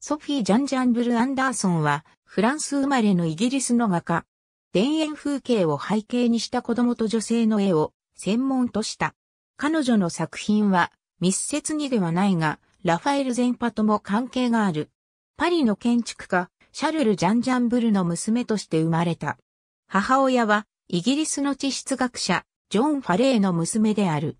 ソフィー・ジャンジャンブル・アンダーソンは、フランス生まれのイギリスの画家。田園風景を背景にした子供と女性の絵を専門とした。彼女の作品は密接にではないが、ラファエル・ゼンパとも関係がある。パリの建築家、シャルル・ジャンジャンブルの娘として生まれた。母親は、イギリスの地質学者、ジョン・ファレーの娘である。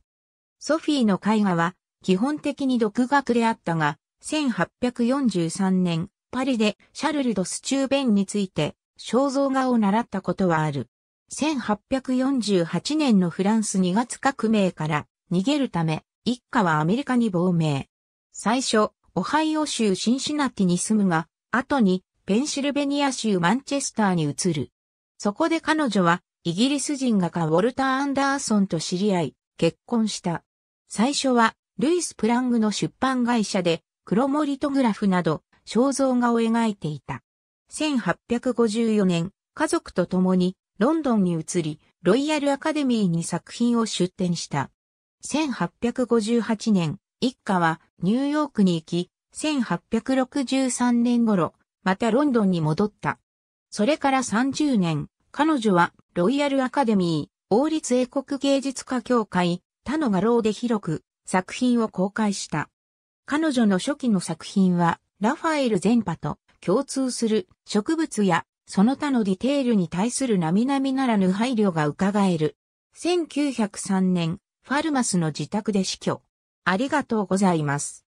ソフィーの絵画は、基本的に独学であったが、1843年、パリでシャルル・ド・スチューベンについて肖像画を習ったことはある。1848年のフランス2月革命から逃げるため、一家はアメリカに亡命。最初、オハイオ州シンシナティに住むが、後にペンシルベニア州マンチェスターに移る。そこで彼女はイギリス人画家ウォルター・アンダーソンと知り合い、結婚した。最初はルイス・プラングの出版会社で黒森トグラフなど肖像画を描いていた。1854年、家族と共にロンドンに移り、ロイヤルアカデミーに作品を出展した。1858年、一家はニューヨークに行き、1863年頃、またロンドンに戻った。それから30年、彼女はロイヤルアカデミー、王立英国芸術家協会、他の画廊で広く作品を公開した。彼女の初期の作品は、ラファエル全パと共通する植物やその他のディテールに対する並々ならぬ配慮が伺える。1903年、ファルマスの自宅で死去。ありがとうございます。